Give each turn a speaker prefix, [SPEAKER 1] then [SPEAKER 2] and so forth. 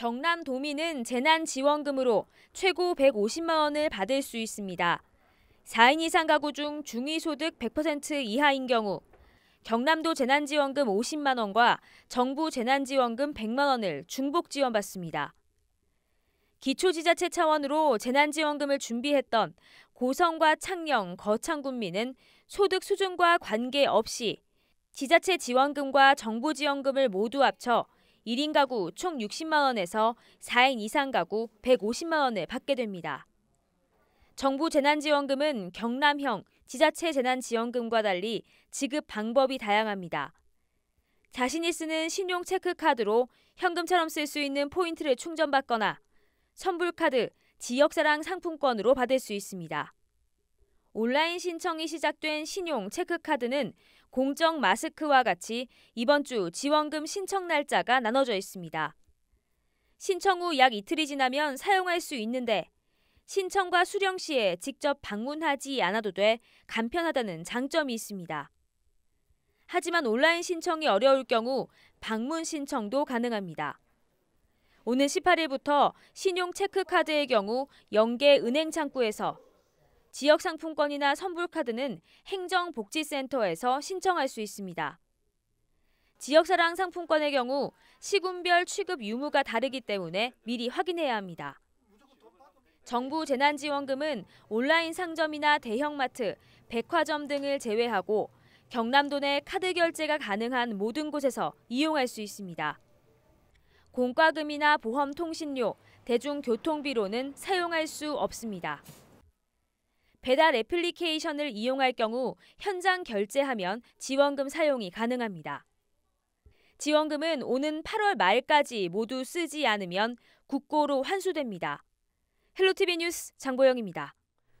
[SPEAKER 1] 경남 도민은 재난지원금으로 최고 150만 원을 받을 수 있습니다. 4인 이상 가구 중 중위소득 100% 이하인 경우 경남도 재난지원금 50만 원과 정부 재난지원금 100만 원을 중복 지원받습니다. 기초지자체 차원으로 재난지원금을 준비했던 고성과 창녕, 거창군민은 소득 수준과 관계없이 지자체 지원금과 정부 지원금을 모두 합쳐 1인 가구 총 60만 원에서 4인 이상 가구 150만 원을 받게 됩니다. 정부 재난지원금은 경남형 지자체 재난지원금과 달리 지급 방법이 다양합니다. 자신이 쓰는 신용 체크카드로 현금처럼 쓸 수 있는 포인트를 충전받거나 선불카드, 지역사랑 상품권으로 받을 수 있습니다. 온라인 신청이 시작된 신용 체크카드는 공적 마스크와 같이 이번 주 지원금 신청 날짜가 나눠져 있습니다. 신청 후 약 이틀이 지나면 사용할 수 있는데 신청과 수령 시에 직접 방문하지 않아도 돼 간편하다는 장점이 있습니다. 하지만 온라인 신청이 어려울 경우 방문 신청도 가능합니다. 오는 18일부터 신용 체크카드의 경우 연계 은행 창구에서 지역 상품권이나 선불카드는 행정복지센터에서 신청할 수 있습니다. 지역사랑 상품권의 경우 시군별 취급 유무가 다르기 때문에 미리 확인해야 합니다. 정부 재난지원금은 온라인 상점이나 대형마트, 백화점 등을 제외하고 경남도 내 카드 결제가 가능한 모든 곳에서 이용할 수 있습니다. 공과금이나 보험 통신료, 대중교통비로는 사용할 수 없습니다. 배달 애플리케이션을 이용할 경우 현장 결제하면 지원금 사용이 가능합니다. 지원금은 오는 8월 말까지 모두 쓰지 않으면 국고로 환수됩니다. 헬로티비 뉴스 장보영입니다.